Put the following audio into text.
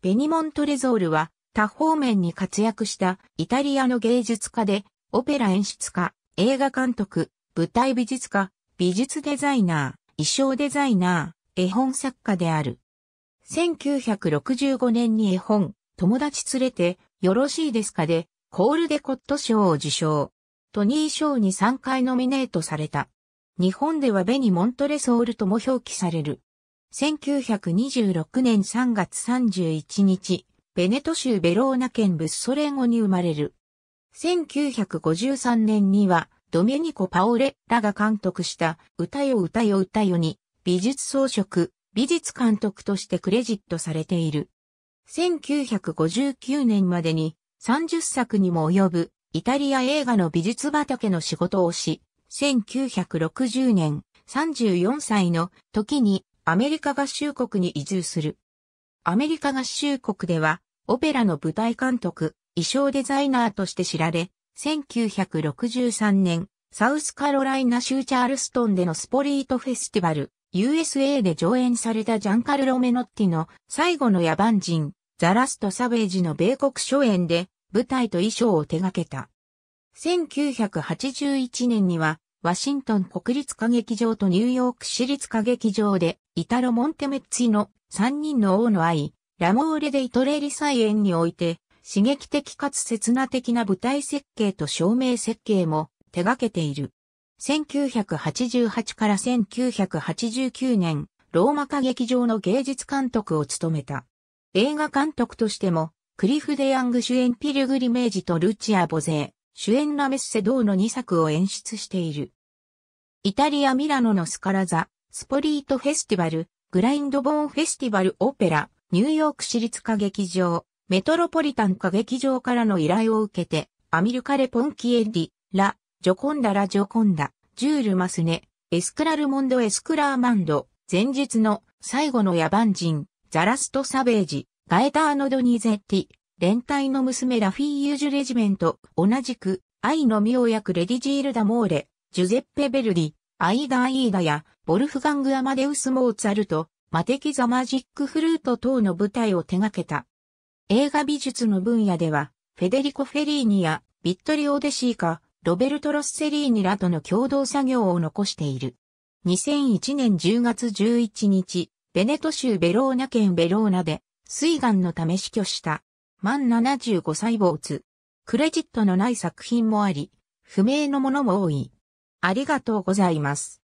ベニモントレゾールは多方面に活躍したイタリアの芸術家で、オペラ演出家、映画監督、舞台美術家、美術デザイナー、衣装デザイナー、絵本作家である。1965年に絵本、友達連れて、よろしいですかで、コールデコット賞を受賞。トニー賞に3回ノミネートされた。日本ではベニ・モントレソールとも表記される。1926年3月31日、ベネト州ベローナ県ブッソレンゴに生まれる。1953年には、ドメニコ・パオレらが監督した、歌よ歌よ歌よに、美術装飾、美術監督としてクレジットされている。1959年までに、30作にも及ぶ、イタリア映画の美術畑の仕事をし、1960年、34歳の時にアメリカ合衆国に移住する。アメリカ合衆国では、オペラの舞台監督、衣装デザイナーとして知られ、1963年、サウスカロライナ州チャールストンでのスポリートフェスティバル、USA で上演されたジャンカルロメノッティの最後の野蛮人、ザラスト・サベージの米国初演で舞台と衣装を手掛けた。1981年にはワシントン国立歌劇場とニューヨーク市立歌劇場でイタロ・モンテメッツィの三人の王の愛、ラモーレ・デ・イトレイ・リエンにおいて、刺激的かつ刹那的な舞台設計と照明設計も手掛けている。1988から1989年、ローマ歌劇場の芸術監督を務めた。映画監督としても、クリフ・デ・ヤング主演ピルグリメージとルチア・ボゼー、主演ラメッセ・ドーの2作を演出している。イタリア・ミラノのスカラザ、スポリートフェスティバル、グラインドボーンフェスティバルオペラ、ニューヨーク市立歌劇場、メトロポリタン歌劇場からの依頼を受けて、アミルカレ・ポンキエリ、ラ、ジョコンダ・ラ・ジョコンダ、ジュール・マスネ、エスクラルモンド・エスクラーマンド、前日の最後の野蛮人、ザラスト・サベージ、ガエターノ・ドニゼッティ、連帯の娘ラフィー・ユージュ・レジメント、同じく、愛の妙役レディジール・ダ・モーレ、ジュゼッペ・ベルディ、アイダーイーダや、ボルフガング・アマデウス・モーツァルト、マテキ・ザ・マジック・フルート等の舞台を手掛けた。映画美術の分野では、フェデリコ・フェリーニや、ビットリオ・デシーカ、ロベルト・ロッセリーニらとの共同作業を残している。2001年10月11日、ベネト州ベローナ県ベローナで、水岩のため死去した、満75歳坊主。クレジットのない作品もあり、不明のものも多い。ありがとうございます。